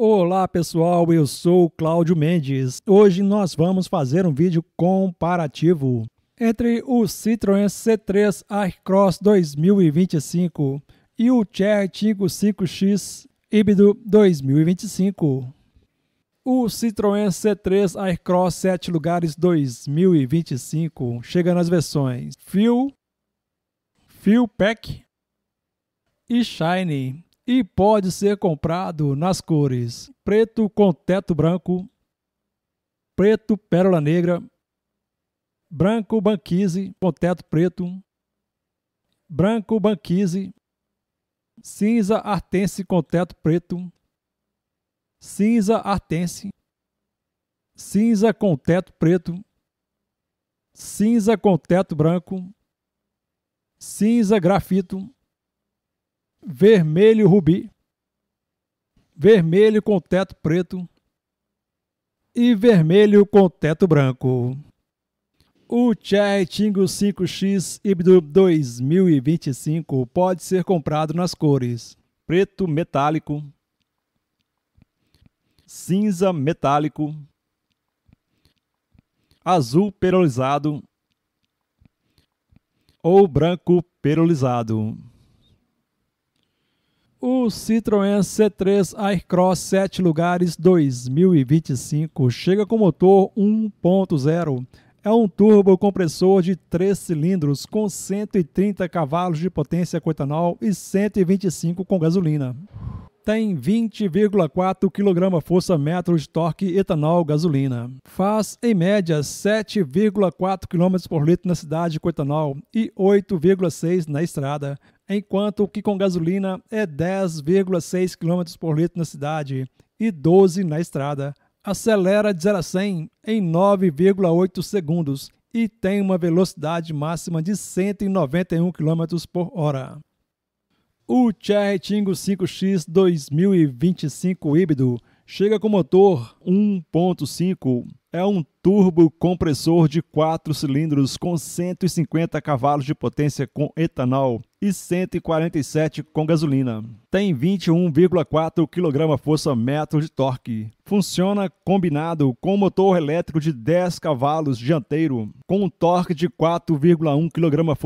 Olá pessoal, eu sou Cláudio Mendes. Hoje nós vamos fazer um vídeo comparativo entre o Citroën C3 Aircross 2025 e o Cher Tiggo 5X híbrido 2025. O Citroën C3 Aircross 7 lugares 2025 chega nas versões Fuel, Fuel Pack e Shine e pode ser comprado nas cores preto com teto branco, preto pérola negra, branco banquise com teto preto, branco banquise, cinza artense com teto preto, cinza artense, cinza com teto preto, cinza com teto branco, cinza grafito, vermelho rubi, vermelho com teto preto e vermelho com teto branco. O Chai Tingo 5X Híbrido 2025 pode ser comprado nas cores preto metálico, cinza metálico, azul perolizado ou branco perolizado o Citroën C3 Aircross 7 lugares 2025 chega com motor 1.0. É um turbo compressor de 3 cilindros com 130 cavalos de potência com etanol e 125 com gasolina. Tem 20,4 kgfm de torque etanol gasolina. Faz, em média, 7,4 km por litro na cidade com etanol e 8,6 na estrada enquanto que com gasolina é 10,6 km por litro na cidade e 12 na estrada. Acelera de 0 a 100 em 9,8 segundos e tem uma velocidade máxima de 191 km por hora. O Cherry Tingo 5X 2025 híbrido chega com motor 1.5. É um turbo compressor de 4 cilindros com 150 cavalos de potência com etanol e 147 com gasolina. Tem 21,4 kgfm de torque. Funciona combinado com motor elétrico de 10 cavalos dianteiro, com um torque de 4,1 kgfm.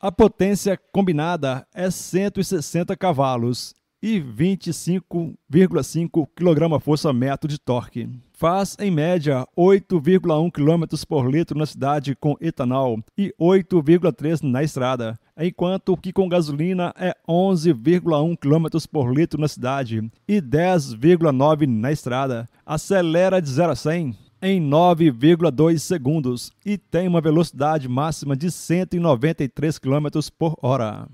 A potência combinada é 160 cavalos e 25,5 kgfm de torque. Faz, em média, 8,1 km por litro na cidade com etanol e 8,3 na estrada enquanto que com gasolina é 11,1 km por litro na cidade e 10,9 na estrada. Acelera de 0 a 100 em 9,2 segundos e tem uma velocidade máxima de 193 km por hora.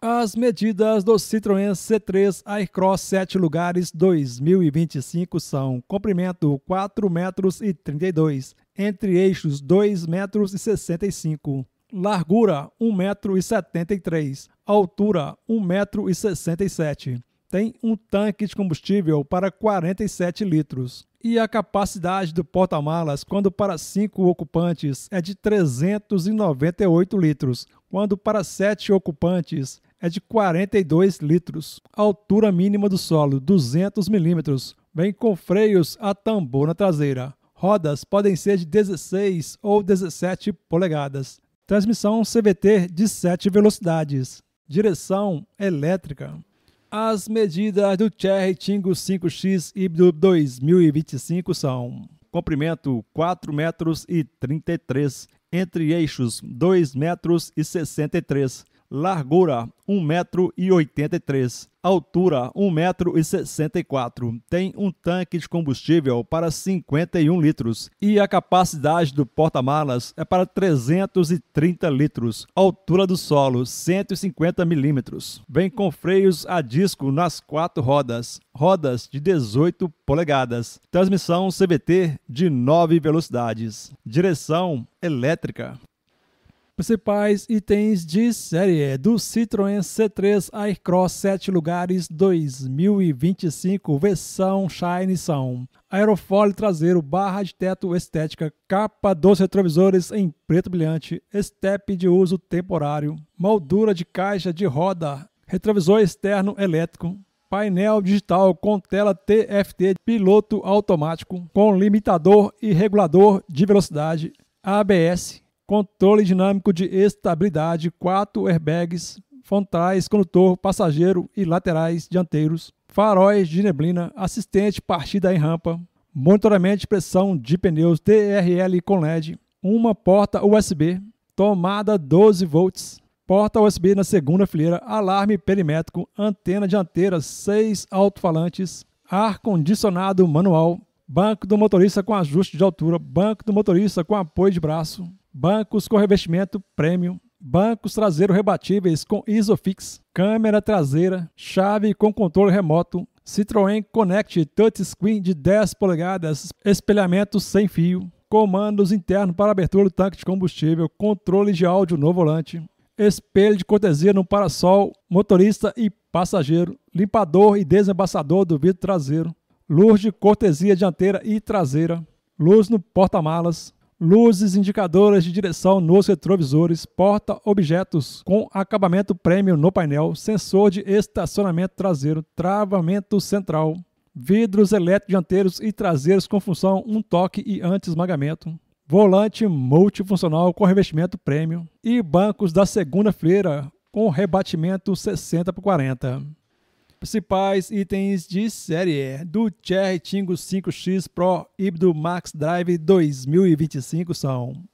As medidas do Citroën C3 Aircross 7 lugares 2025 são comprimento 4 metros e 32, entre eixos 2 metros e 65, largura 1,73m, altura 1,67m. Tem um tanque de combustível para 47 litros. E a capacidade do porta-malas, quando para 5 ocupantes, é de 398 litros, quando para 7 ocupantes é de 42 litros. Altura mínima do solo, 200 milímetros. Vem com freios a tambor na traseira. Rodas podem ser de 16 ou 17 polegadas. Transmissão CVT de 7 velocidades. Direção elétrica. As medidas do Cherry Tingo 5X híbrido 2025 são: comprimento 4 metros e 33, entre eixos 2 metros e 63 largura 1,83m, altura 1,64m. Tem um tanque de combustível para 51 litros e a capacidade do porta-malas é para 330 litros. Altura do solo 150 milímetros. Vem com freios a disco nas quatro rodas, rodas de 18 polegadas. Transmissão CVT de 9 velocidades. Direção elétrica. Principais itens de série do Citroën C3 Aircross 7 lugares 2025 versão Shine são aerofólio traseiro, barra de teto estética, capa dos retrovisores em preto brilhante, estepe de uso temporário, moldura de caixa de roda, retrovisor externo elétrico, painel digital com tela TFT piloto automático com limitador e regulador de velocidade, ABS controle dinâmico de estabilidade, quatro airbags frontais, condutor, passageiro e laterais dianteiros, faróis de neblina, assistente partida em rampa, monitoramento de pressão de pneus TRL com LED, uma porta USB, tomada 12 volts, porta USB na segunda fileira, alarme perimétrico, antena dianteira, seis alto-falantes, ar-condicionado manual, banco do motorista com ajuste de altura, banco do motorista com apoio de braço, bancos com revestimento premium, bancos traseiro rebatíveis com Isofix, câmera traseira, chave com controle remoto, Citroën Connect touchscreen de 10 polegadas, espelhamento sem fio, comandos internos para abertura do tanque de combustível, controle de áudio no volante, espelho de cortesia no parasol, motorista e passageiro, limpador e desembaçador do vidro traseiro, luz de cortesia dianteira e traseira, luz no porta-malas, luzes indicadoras de direção nos retrovisores, porta-objetos com acabamento premium no painel, sensor de estacionamento traseiro, travamento central, vidros elétricos dianteiros e traseiros com função um toque e anti-esmagamento, volante multifuncional com revestimento premium e bancos da segunda-feira com rebatimento 60 por 40 principais itens de série do Cherry Tingo 5X Pro e Max Drive 2025 são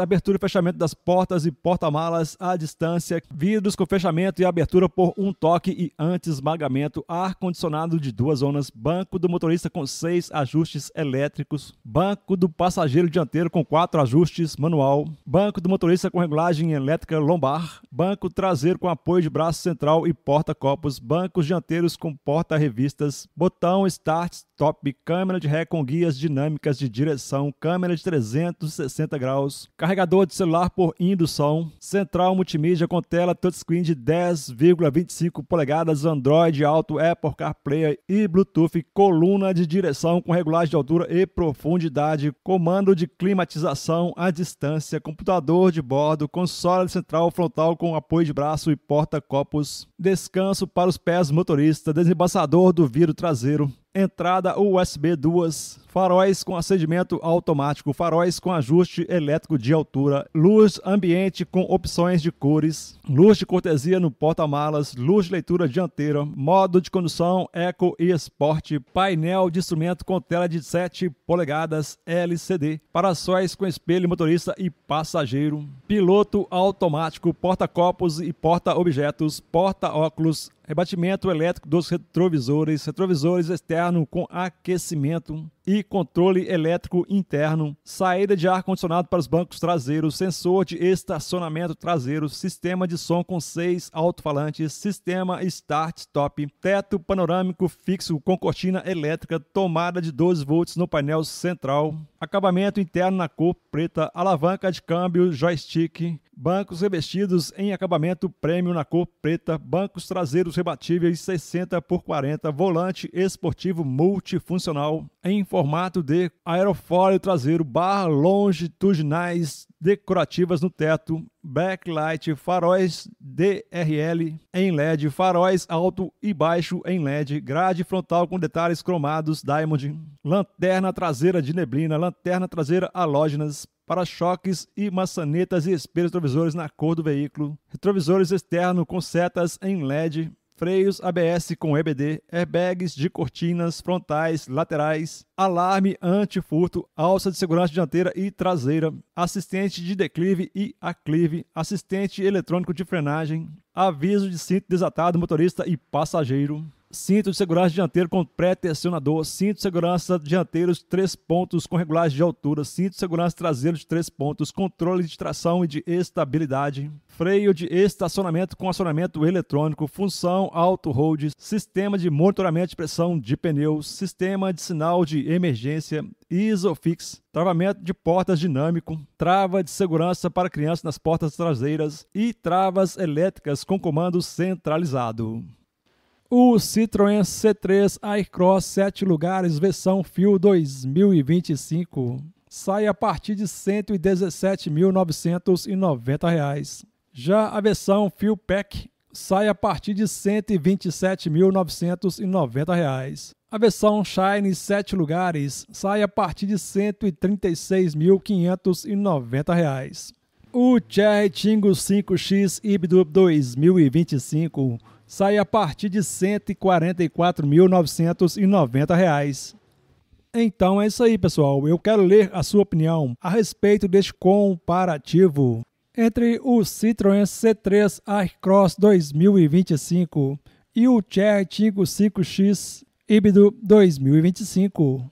abertura e fechamento das portas e porta-malas à distância, vidros com fechamento e abertura por um toque e anti-esmagamento, ar-condicionado de duas zonas, banco do motorista com seis ajustes elétricos, banco do passageiro dianteiro com quatro ajustes manual, banco do motorista com regulagem elétrica lombar, banco traseiro com apoio de braço central e porta-copos, bancos dianteiros com porta-revistas, botão start, stop, câmera de ré com guias dinâmicas de direção, câmera de 360 graus, anos, carregador de celular por indução, central multimídia com tela touchscreen de 10,25 polegadas, Android Auto, Apple CarPlay e Bluetooth, coluna de direção com regulagem de altura e profundidade, comando de climatização à distância, computador de bordo, console central frontal com apoio de braço e porta-copos, descanso para os pés motorista, desembaçador do vidro traseiro, entrada USB 2, faróis com acendimento automático, faróis com ajuste elétrico de altura, luz ambiente com opções de cores, luz de cortesia no porta-malas, luz de leitura dianteira, modo de condução Eco e Sport, painel de instrumento com tela de 7 polegadas LCD, para-sóis com espelho motorista e passageiro, piloto automático, porta-copos e porta-objetos, porta-óculos rebatimento elétrico dos retrovisores, retrovisores externo com aquecimento e controle elétrico interno, saída de ar-condicionado para os bancos traseiros, sensor de estacionamento traseiro, sistema de som com seis alto-falantes, sistema start-stop, teto panorâmico fixo com cortina elétrica, tomada de 12 volts no painel central, acabamento interno na cor preta, alavanca de câmbio, joystick, bancos revestidos em acabamento premium na cor preta, bancos traseiros rebatíveis 60 por 40, volante esportivo multifuncional, em formato de aerofólio traseiro, barra longitudinais decorativas no teto, backlight, faróis DRL em LED, faróis alto e baixo em LED, grade frontal com detalhes cromados Diamond, lanterna traseira de neblina, lanterna traseira halógenas, para-choques e maçanetas e espelhos retrovisores na cor do veículo, retrovisores externos com setas em LED, freios ABS com EBD, airbags de cortinas frontais, laterais, alarme antifurto, alça de segurança dianteira e traseira, assistente de declive e aclive, assistente eletrônico de frenagem, aviso de cinto desatado motorista e passageiro cinto de segurança dianteiro com pré-tensionador, cinto de segurança dianteiro de três pontos com regulagem de altura, cinto de segurança traseiro de três pontos, controle de tração e de estabilidade, freio de estacionamento com acionamento eletrônico, função auto-hold, sistema de monitoramento de pressão de pneus, sistema de sinal de emergência, ISOFIX, travamento de portas dinâmico, trava de segurança para crianças nas portas traseiras e travas elétricas com comando centralizado o Citroën C3 iCross 7 lugares, versão Fio 2025. Sai a partir de R$ 117.990. Já a versão Fio Pack sai a partir de R$ 127.990. A versão Shine 7 lugares sai a partir de R$ 136.590. O Cherry Tingo 5X Híbrido 2025 sai a partir de R$ 144.990. Então é isso aí, pessoal. Eu quero ler a sua opinião a respeito deste comparativo entre o Citroën C3 Aircross 2025 e o Cher 55X híbrido 2025.